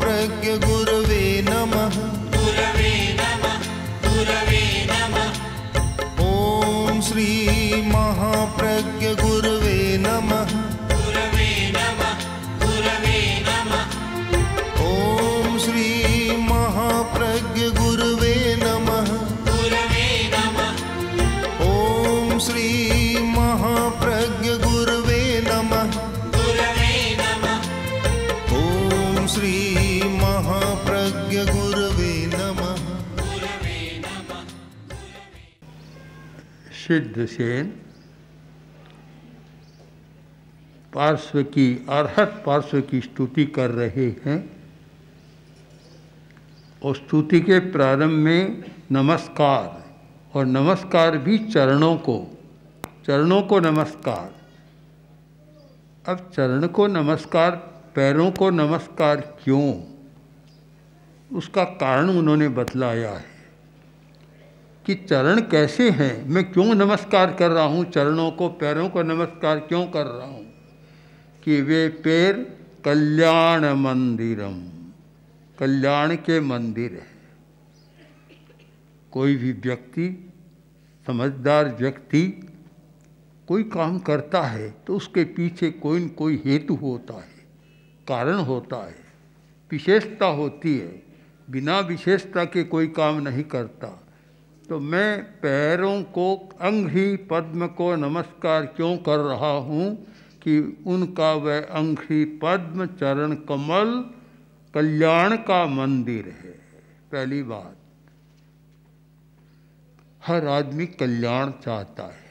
प्रज्ञ गुरुवे नमः सिद्ध सेन पार्श्व की अर्हत पार्श्व की स्तुति कर रहे हैं और स्तुति के प्रारंभ में नमस्कार और नमस्कार भी चरणों को चरणों को नमस्कार अब चरण को नमस्कार पैरों को नमस्कार क्यों उसका कारण उन्होंने बतलाया है कि चरण कैसे हैं मैं क्यों नमस्कार कर रहा हूँ चरणों को पैरों को नमस्कार क्यों कर रहा हूँ कि वे पैर कल्याण मंदिरम कल्याण के मंदिर है कोई भी व्यक्ति समझदार व्यक्ति कोई काम करता है तो उसके पीछे कोई न कोई हेतु होता है कारण होता है विशेषता होती है बिना विशेषता के कोई काम नहीं करता तो मैं पैरों को अंग ही पद्म को नमस्कार क्यों कर रहा हूँ कि उनका वह अंग ही पद्म चरण कमल कल्याण का मंदिर है पहली बात हर आदमी कल्याण चाहता है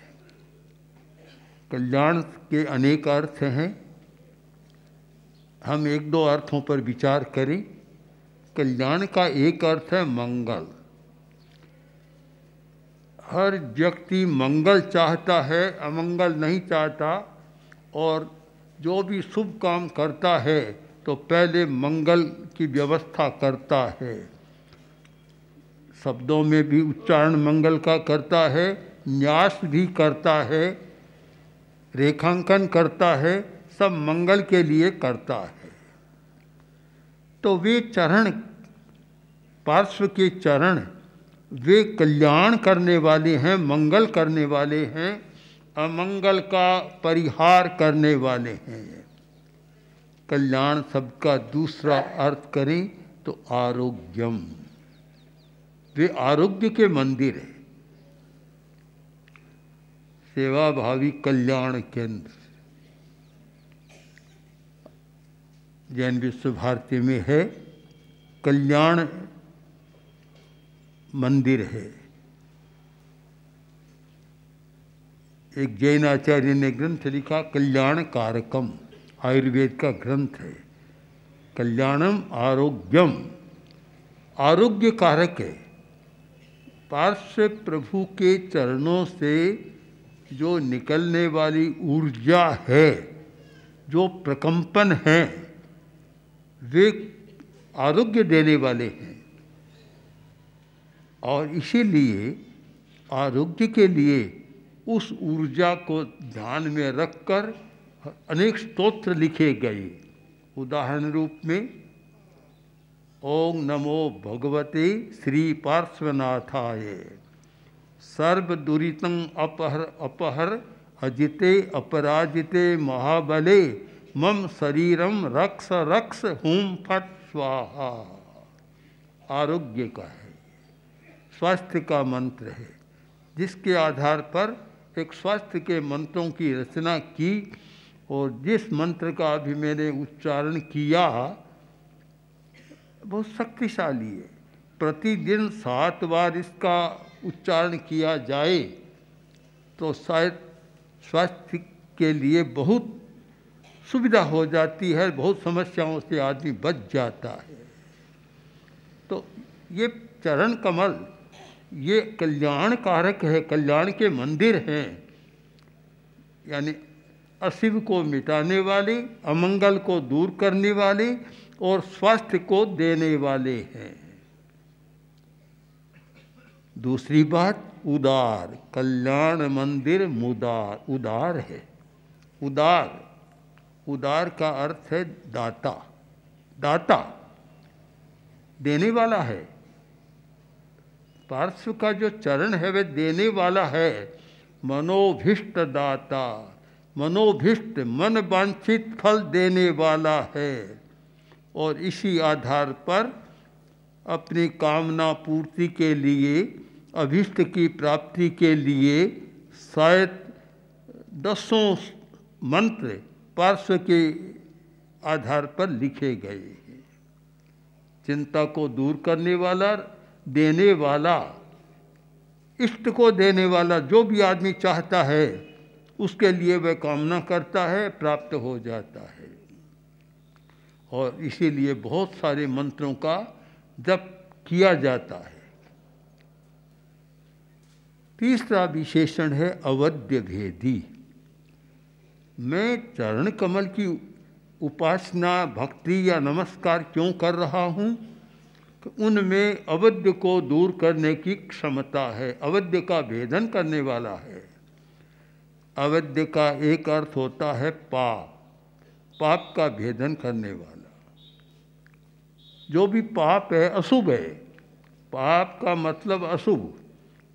कल्याण के अनेक अर्थ हैं हम एक दो अर्थों पर विचार करें कल्याण का एक अर्थ है मंगल हर व्यक्ति मंगल चाहता है अमंगल नहीं चाहता और जो भी शुभ काम करता है तो पहले मंगल की व्यवस्था करता है शब्दों में भी उच्चारण मंगल का करता है न्यास भी करता है रेखांकन करता है सब मंगल के लिए करता है तो वे चरण पार्श्व के चरण वे कल्याण करने वाले हैं मंगल करने वाले हैं अमंगल का परिहार करने वाले हैं कल्याण शब्द का दूसरा अर्थ करें तो आरोग्यम वे आरोग्य के मंदिर है सेवा भावी कल्याण केंद्र जैन विश्व भारती में है कल्याण मंदिर है एक जैन आचार्य ने ग्रंथ लिखा कल्याण कारकम आयुर्वेद का ग्रंथ है कल्याणम आरोग्यम आरोग्य कारक है पार्श्व प्रभु के चरणों से जो निकलने वाली ऊर्जा है जो प्रकंपन है वे आरोग्य देने वाले हैं और इसीलिए आरोग्य के लिए उस ऊर्जा को ध्यान में रखकर अनेक स्तोत्र लिखे गए उदाहरण रूप में ओम नमो भगवते श्री पार्श्वनाथाय सर्व दुरीतम अपहर अपहर अजिते अपराजिते महाबले मम शरीरम रक्ष रक्ष हूम फट स्वाहा आरोग्य का है स्वास्थ्य का मंत्र है जिसके आधार पर एक स्वास्थ्य के मंत्रों की रचना की और जिस मंत्र का भी मैंने उच्चारण किया बहुत शक्तिशाली है प्रतिदिन सात बार इसका उच्चारण किया जाए तो शायद स्वास्थ्य के लिए बहुत सुविधा हो जाती है बहुत समस्याओं से आदमी बच जाता है तो ये चरण कमल ये कल्याण कारक है कल्याण के मंदिर हैं यानी अशिव को मिटाने वाले अमंगल को दूर करने वाले और स्वास्थ्य को देने वाले हैं दूसरी बात उदार कल्याण मंदिर मुदार उदार है उदार उदार का अर्थ है दाता दाता देने वाला है पार्श्व का जो चरण है वे देने वाला है मनोभिष्ट दाता मनोभिष्ट मन वांछित फल देने वाला है और इसी आधार पर अपनी कामना पूर्ति के लिए अभिष्ट की प्राप्ति के लिए शायद दसों मंत्र पार्श्व के आधार पर लिखे गए हैं चिंता को दूर करने वाला देने वाला इष्ट को देने वाला जो भी आदमी चाहता है उसके लिए वह कामना करता है प्राप्त हो जाता है और इसीलिए बहुत सारे मंत्रों का जप किया जाता है तीसरा विशेषण है अवध्य भेदी मैं चरण कमल की उपासना भक्ति या नमस्कार क्यों कर रहा हूँ उनमें अवध्य को दूर करने की क्षमता है अवध्य का भेदन करने वाला है अवध्य का एक अर्थ होता है पाप पाप का भेदन करने वाला जो भी पाप है अशुभ है पाप का मतलब अशुभ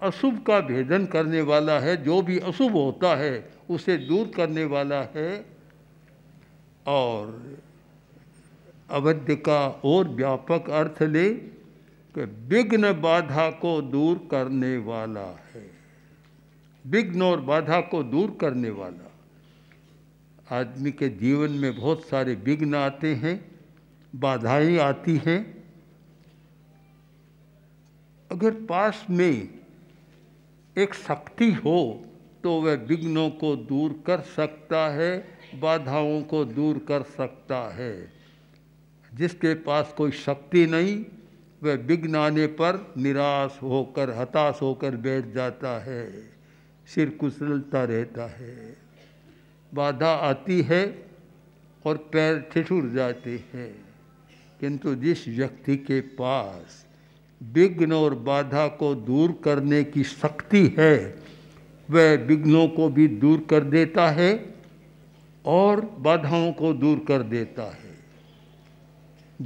अशुभ का भेदन करने वाला है जो भी अशुभ होता है उसे दूर करने वाला है और अवध्य का और व्यापक अर्थ ले कि विघ्न बाधा को दूर करने वाला है विघ्न और बाधा को दूर करने वाला आदमी के जीवन में बहुत सारे विघ्न आते हैं बाधाएं आती हैं अगर पास में एक शक्ति हो तो वह विघ्नों को दूर कर सकता है बाधाओं को दूर कर सकता है जिसके पास कोई शक्ति नहीं वह विघ्न आने पर निराश होकर हताश होकर बैठ जाता है सिर कुशलता रहता है बाधा आती है और पैर ठिठुर जाते हैं किंतु जिस व्यक्ति के पास विघ्न और बाधा को दूर करने की शक्ति है वह विघ्नों को भी दूर कर देता है और बाधाओं को दूर कर देता है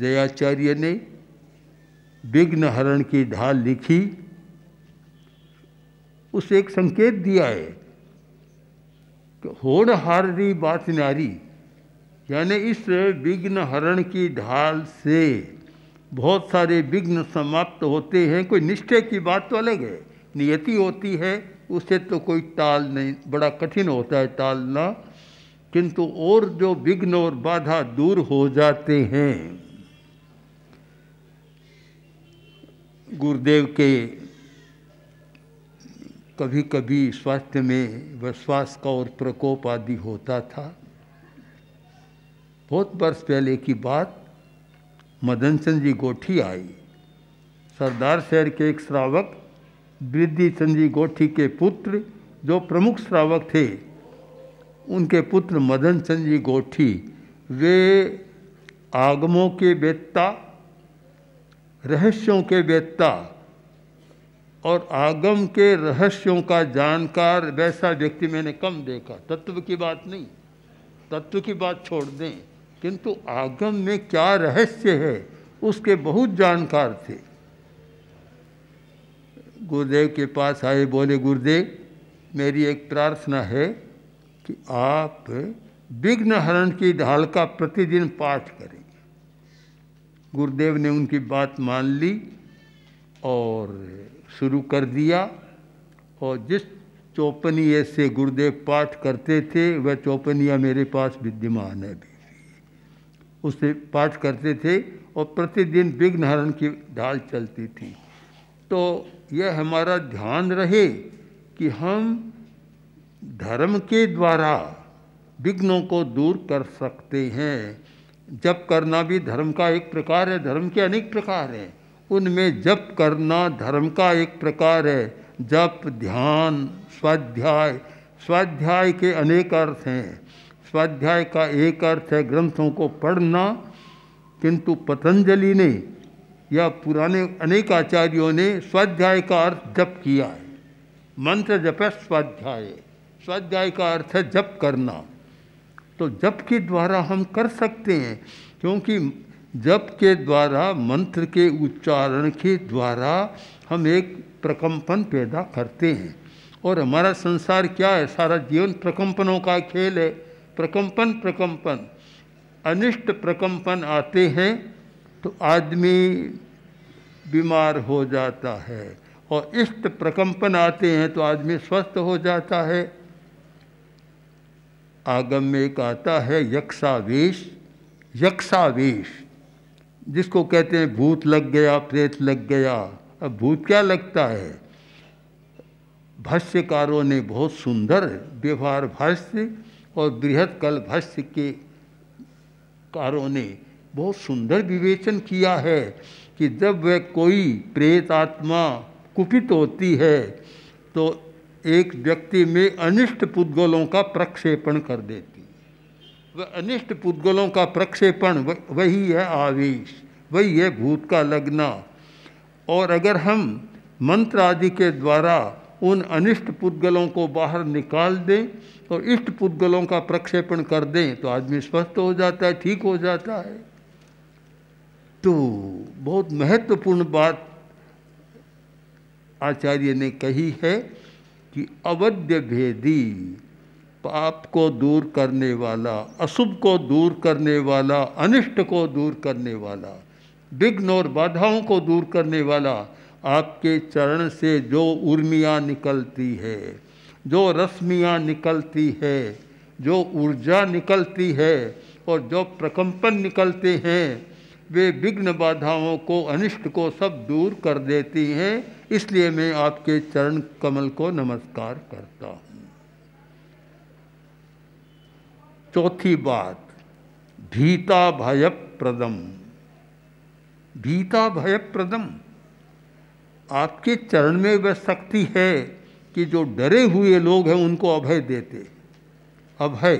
जयाचार्य ने विघ्न हरण की ढाल लिखी उसे एक संकेत दिया है कि होड़हारी बात नारी यानी इस विघ्न हरण की ढाल से बहुत सारे विघ्न समाप्त होते हैं कोई निश्चय की बात तो अलग है नियति होती है उसे तो कोई ताल नहीं बड़ा कठिन होता है टालना किंतु और जो विघ्न और बाधा दूर हो जाते हैं गुरुदेव के कभी कभी स्वास्थ्य में विश्वास का और प्रकोप आदि होता था बहुत वर्ष पहले की बात मदन चंद जी गोठी आई सरदार शहर के एक श्रावक वृद्धि चंद जी गोठी के पुत्र जो प्रमुख श्रावक थे उनके पुत्र मदन चंद जी गोठी वे आगमों के बेत्ता रहस्यों के वेत्ता और आगम के रहस्यों का जानकार वैसा व्यक्ति मैंने कम देखा तत्व की बात नहीं तत्व की बात छोड़ दें किंतु आगम में क्या रहस्य है उसके बहुत जानकार थे गुरुदेव के पास आए बोले गुरुदेव मेरी एक प्रार्थना है कि आप विघ्नहरण की ढाल का प्रतिदिन पाठ करें गुरुदेव ने उनकी बात मान ली और शुरू कर दिया और जिस चौपनिया से गुरुदेव पाठ करते थे वह चौपनिया मेरे पास विद्यमान है भी उससे पाठ करते थे और प्रतिदिन विघ्न हरण की ढाल चलती थी तो यह हमारा ध्यान रहे कि हम धर्म के द्वारा विघ्नों को दूर कर सकते हैं जप करना भी धर्म का एक प्रकार है धर्म के अनेक प्रकार हैं उनमें जप करना धर्म का एक प्रकार है जप ध्यान स्वाध्याय स्वाध्याय के अनेक अर्थ हैं स्वाध्याय का एक अर्थ है ग्रंथों को पढ़ना किंतु पतंजलि ने या पुराने अनेक आचार्यों ने स्वाध्याय का अर्थ जप किया है मंत्र जप है स्वाध्याय स्वाध्याय का अर्थ है जप करना तो जप के द्वारा हम कर सकते हैं क्योंकि जप के द्वारा मंत्र के उच्चारण के द्वारा हम एक प्रकम्पन पैदा करते हैं और हमारा संसार क्या है सारा जीवन प्रकम्पनों का खेल है प्रकम्पन प्रकम्पन अनिष्ट प्रकम्पन आते हैं तो आदमी बीमार हो जाता है और इष्ट प्रकम्पन आते हैं तो आदमी स्वस्थ हो जाता है आगम में एक आता है यक्षावेश यक्षावेश जिसको कहते हैं भूत लग गया प्रेत लग गया अब भूत क्या लगता है भाष्यकारों ने बहुत सुंदर व्यवहार भाष्य और बृहद कल भाष्य के कारों ने बहुत सुंदर विवेचन किया है कि जब वह कोई प्रेत आत्मा कुपित होती है तो एक व्यक्ति में अनिष्ट पुद्गलों का प्रक्षेपण कर देती है वह अनिष्ट पुद्गलों का प्रक्षेपण वही है आवेश वही है भूत का लगना और अगर हम मंत्र आदि के द्वारा उन अनिष्ट पुद्गलों को बाहर निकाल दें और इष्ट पुद्गलों का प्रक्षेपण कर दें तो आदमी स्वस्थ हो जाता है ठीक हो जाता है तो बहुत महत्वपूर्ण बात आचार्य ने कही है कि अवध्य भेदी पाप को दूर करने वाला अशुभ को दूर करने वाला अनिष्ट को दूर करने वाला विघ्न और बाधाओं को दूर करने वाला आपके चरण से जो उर्मियाँ निकलती है जो रश्मियाँ निकलती है जो ऊर्जा निकलती है और जो प्रकंपन निकलते हैं वे विघ्न बाधाओं को अनिष्ट को सब दूर कर देती हैं इसलिए मैं आपके चरण कमल को नमस्कार करता हूँ चौथी बात भीता भय प्रदम भीता भय प्रदम आपके चरण में वह शक्ति है कि जो डरे हुए लोग हैं उनको अभय देते अभय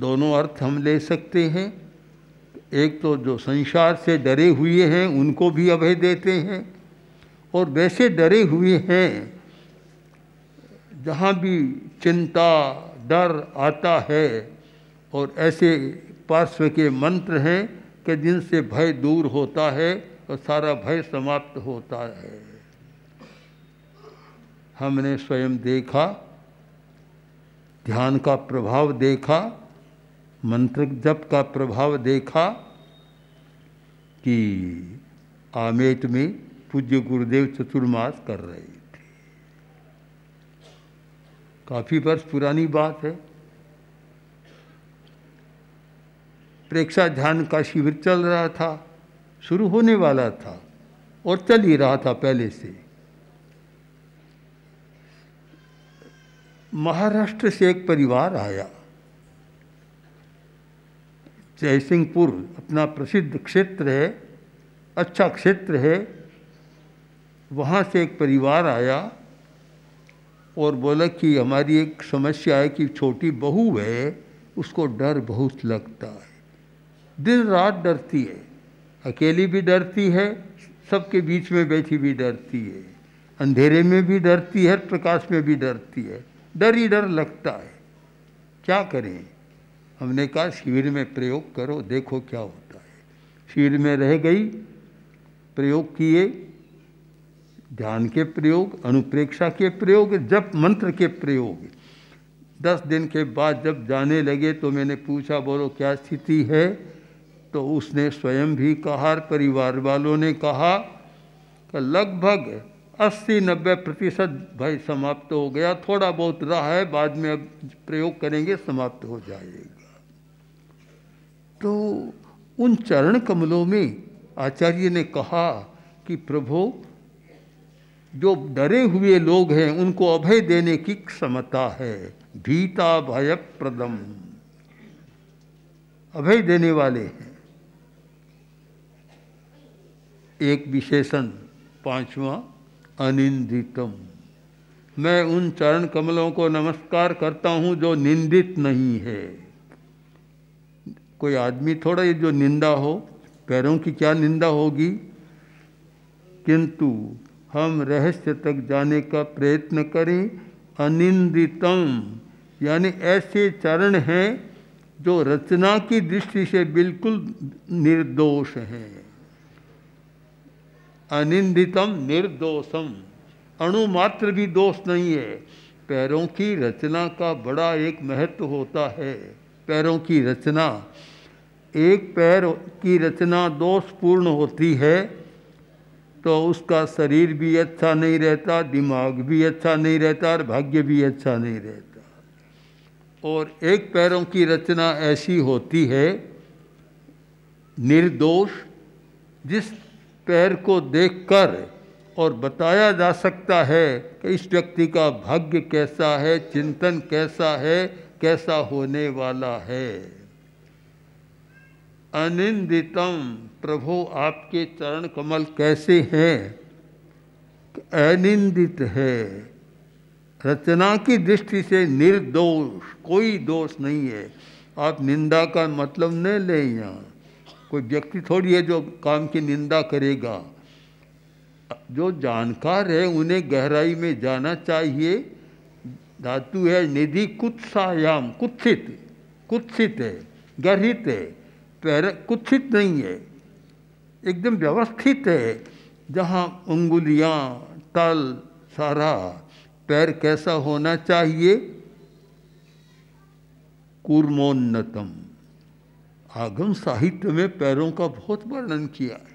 दोनों अर्थ हम ले सकते हैं एक तो जो संसार से डरे हुए हैं उनको भी अभय देते हैं और वैसे डरे हुए हैं जहाँ भी चिंता डर आता है और ऐसे पार्श्व के मंत्र हैं कि जिनसे भय दूर होता है और सारा भय समाप्त होता है हमने स्वयं देखा ध्यान का प्रभाव देखा मंत्र जप का प्रभाव देखा कि आमेट में पूज्य गुरुदेव चतुर्मास कर रहे थे काफ़ी वर्ष पुरानी बात है प्रेक्षा ध्यान का शिविर चल रहा था शुरू होने वाला था और चल ही रहा था पहले से महाराष्ट्र से एक परिवार आया जयसिंहपुर अपना प्रसिद्ध क्षेत्र है अच्छा क्षेत्र है वहाँ से एक परिवार आया और बोला कि हमारी एक समस्या है कि छोटी बहू है उसको डर बहुत लगता है दिन रात डरती है अकेली भी डरती है सबके बीच में बैठी भी डरती है अंधेरे में भी डरती है प्रकाश में भी डरती है डर ही डर लगता है क्या करें हमने कहा शिविर में प्रयोग करो देखो क्या होता है शिविर में रह गई प्रयोग किए ध्यान के प्रयोग अनुप्रेक्षा के प्रयोग जब मंत्र के प्रयोग दस दिन के बाद जब जाने लगे तो मैंने पूछा बोलो क्या स्थिति है तो उसने स्वयं भी कहा परिवार वालों ने कहा कि लगभग अस्सी नब्बे प्रतिशत भाई समाप्त हो गया थोड़ा बहुत रहा है बाद में अब प्रयोग करेंगे समाप्त हो जाएगा तो उन चरण कमलों में आचार्य ने कहा कि प्रभो जो डरे हुए लोग हैं उनको अभय देने की क्षमता है भीता भय प्रदम अभय देने वाले हैं एक विशेषण पांचवा अनिंदितम मैं उन चरण कमलों को नमस्कार करता हूँ जो निंदित नहीं है कोई आदमी थोड़ा ये जो निंदा हो पैरों की क्या निंदा होगी किंतु हम रहस्य तक जाने का प्रयत्न करें अनिंदितम यानी ऐसे चरण हैं जो रचना की दृष्टि से बिल्कुल निर्दोष हैं अनिंदितम निर्दोषम अणुमात्र भी दोष नहीं है पैरों की रचना का बड़ा एक महत्व होता है पैरों की रचना एक पैर की रचना दोषपूर्ण होती है तो उसका शरीर भी अच्छा नहीं रहता दिमाग भी अच्छा नहीं रहता और भाग्य भी अच्छा नहीं रहता और एक पैरों की रचना ऐसी होती है निर्दोष जिस पैर को देखकर और बताया जा सकता है कि इस व्यक्ति का भाग्य कैसा है चिंतन कैसा है कैसा होने वाला है अनिंदितम प्रभु आपके चरण कमल कैसे हैं अनिंदित है रचना की दृष्टि से निर्दोष कोई दोष नहीं है आप निंदा का मतलब नहीं ले यहाँ कोई व्यक्ति थोड़ी है जो काम की निंदा करेगा जो जानकार है उन्हें गहराई में जाना चाहिए धातु है निधि कुत्सायाम कुत्सित कुत्सित है गर्हित है पैर कुत्सित नहीं है एकदम व्यवस्थित है जहाँ उंगुलियाँ तल सारा पैर कैसा होना चाहिए कूर्मोन्नतम आगम साहित्य में पैरों का बहुत वर्णन किया है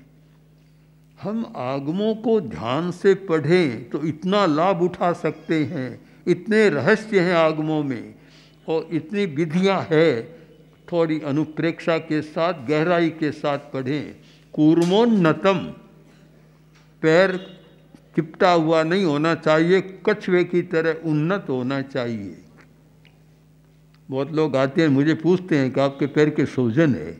हम आगमों को ध्यान से पढ़ें तो इतना लाभ उठा सकते हैं इतने रहस्य हैं आगमों में और इतनी विधियां हैं थोड़ी अनुप्रेक्षा के साथ गहराई के साथ पढ़ें कूर्मोन्नतम पैर चिपटा हुआ नहीं होना चाहिए कछुए की तरह उन्नत होना चाहिए बहुत लोग आते हैं मुझे पूछते हैं कि आपके पैर के सूजन है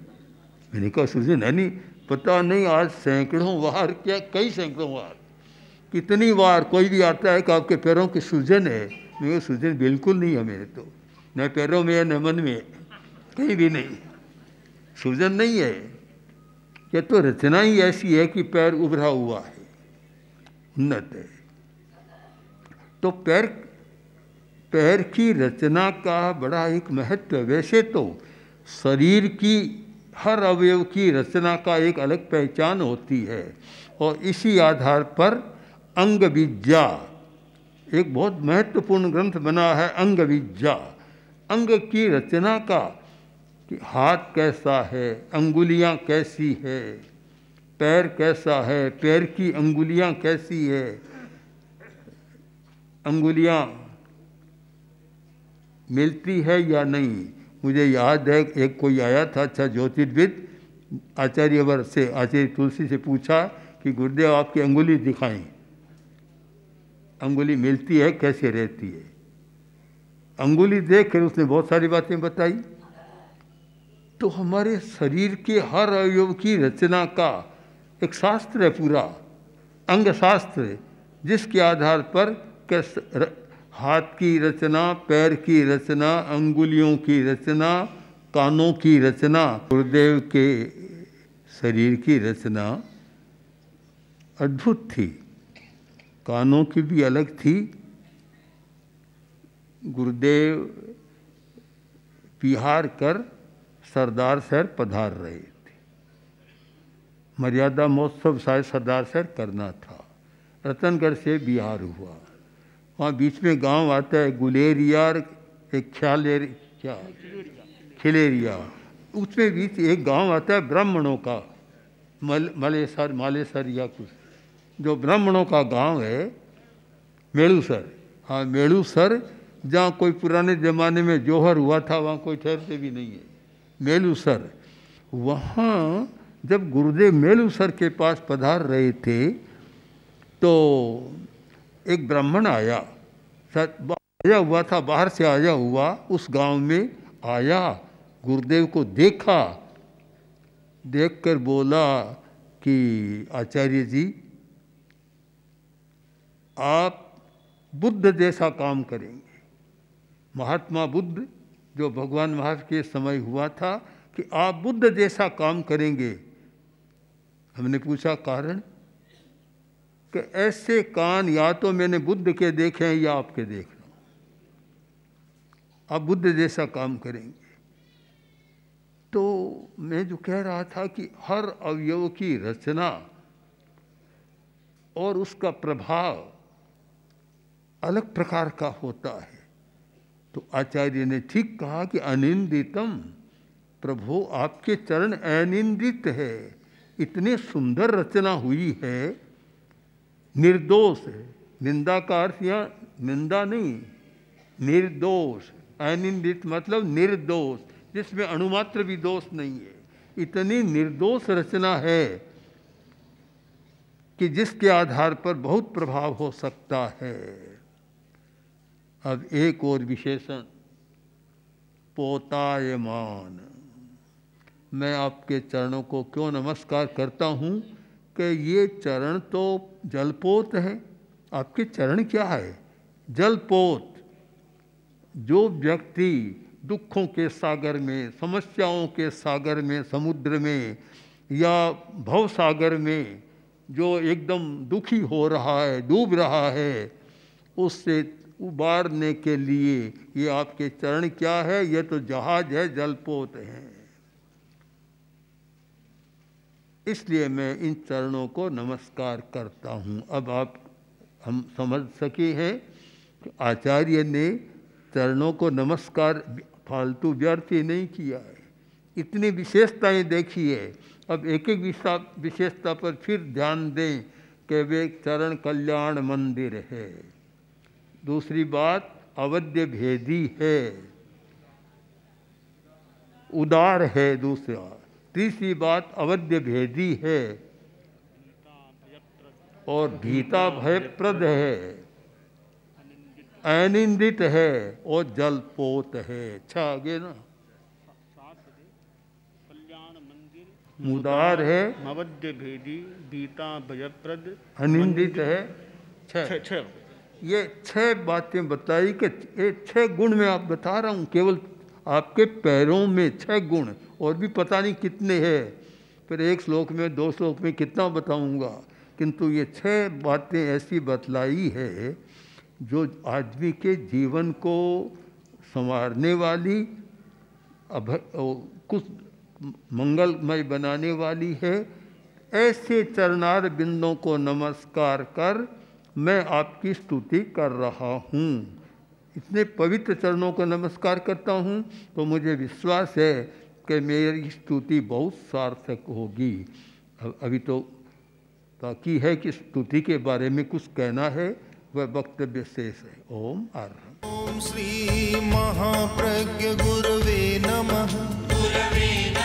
मैंने कहा सूजन है नहीं पता नहीं आज सैकड़ों बार क्या कई सैकड़ों बार कितनी बार कोई भी आता है कि आपके पैरों के सूजन है मेरे सूजन बिल्कुल नहीं है मेरे तो न पैरों में है न मन में ही भी नहीं सूजन नहीं है यह तो रचना ही ऐसी है कि पैर उभरा हुआ है उन्नत है तो पैर पैर की रचना का बड़ा एक महत्व वैसे तो शरीर की हर अवयव की रचना का एक अलग पहचान होती है और इसी आधार पर अंग विज्ञा एक बहुत महत्वपूर्ण ग्रंथ बना है अंग विज्ञा अंग की रचना का कि हाथ कैसा है अंगुलियां कैसी है पैर कैसा है पैर की अंगुलियां कैसी है अंगुलियां मिलती है या नहीं मुझे याद है एक कोई आया था अच्छा ज्योतिर्विद आचार्य वर्ग से आचार्य तुलसी से पूछा कि गुरुदेव आपकी अंगुली दिखाएं अंगुली मिलती है कैसे रहती है अंगुली देख कर उसने बहुत सारी बातें बताई तो हमारे शरीर के हर अवयव की रचना का एक शास्त्र है पूरा अंग शास्त्र जिसके आधार पर कैस हाथ की रचना पैर की रचना अंगुलियों की रचना कानों की रचना गुरुदेव के शरीर की रचना अद्भुत थी कानों की भी अलग थी गुरुदेव बिहार कर सरदार सर पधार रहे थे मर्यादा महोत्सव शायद सरदार सर करना था रतनगढ़ से बिहार हुआ वहाँ बीच में गांव आता है गुलेरिया एक ख्यालेर क्या खिलेरिया उसमें बीच एक गांव आता है ब्राह्मणों का मल मलेसर मालेसर या कुछ जो ब्राह्मणों का गांव है मेड़ूसर हाँ मेड़ूसर जहाँ कोई पुराने ज़माने में जोहर हुआ था वहाँ कोई ठहरते भी नहीं है सर वहाँ जब गुरुदेव सर के पास पधार रहे थे तो एक ब्राह्मण आया आया हुआ था बाहर से आया हुआ उस गांव में आया गुरुदेव को देखा देखकर बोला कि आचार्य जी आप बुद्ध जैसा काम करेंगे महात्मा बुद्ध जो भगवान महाराज के समय हुआ था कि आप बुद्ध जैसा काम करेंगे हमने पूछा कारण कि ऐसे कान या तो मैंने बुद्ध के देखे हैं या आपके देख रहा आप बुद्ध जैसा काम करेंगे तो मैं जो कह रहा था कि हर अवयव की रचना और उसका प्रभाव अलग प्रकार का होता है तो आचार्य ने ठीक कहा कि अनिंदितम प्रभु आपके चरण अनिंदित है इतने सुंदर रचना हुई है निर्दोष है निंदा का अर्थ यहाँ निंदा नहीं निर्दोष अनिंदित मतलब निर्दोष जिसमें अणुमात्र भी दोष नहीं है इतनी निर्दोष रचना है कि जिसके आधार पर बहुत प्रभाव हो सकता है अब एक और विशेषण पोतायमान मैं आपके चरणों को क्यों नमस्कार करता हूँ कि ये चरण तो जलपोत है आपके चरण क्या है जलपोत जो व्यक्ति दुखों के सागर में समस्याओं के सागर में समुद्र में या भव सागर में जो एकदम दुखी हो रहा है डूब रहा है उससे उबारने के लिए ये आपके चरण क्या है ये तो जहाज है जलपोत है इसलिए मैं इन चरणों को नमस्कार करता हूँ अब आप हम समझ सके हैं कि आचार्य ने चरणों को नमस्कार फालतू व्यर्थ ही नहीं किया है इतनी विशेषताएं देखी है अब एक एक विशेषता पर फिर ध्यान दें कि वे चरण कल्याण मंदिर है दूसरी बात अवध्य भेदी है उदार है दूसरा तीसरी बात अवध्य भेदी है और भीता भयप्रद है अनिंदित है और जलपोत है अच्छा आगे ना मुदार है मवद्य भेदी भीता भयप्रद अनिंदित है छह ये छह बातें बताई कि ये छह गुण में आप बता रहा हूँ केवल आपके पैरों में छह गुण और भी पता नहीं कितने हैं फिर एक श्लोक में दो श्लोक में कितना बताऊंगा किंतु ये छह बातें ऐसी बतलाई है जो आदमी के जीवन को संवारने वाली अभ कुछ मंगलमय बनाने वाली है ऐसे चरणार बिंदों को नमस्कार कर मैं आपकी स्तुति कर रहा हूँ इतने पवित्र चरणों का नमस्कार करता हूँ तो मुझे विश्वास है कि मेरी स्तुति बहुत सार्थक होगी अभी तो बाकी है कि स्तुति के बारे में कुछ कहना है वह वक्तव्य शेष है ओम आर ओम श्री महाप्रज्ञ गुरुवे नमः गुरुवे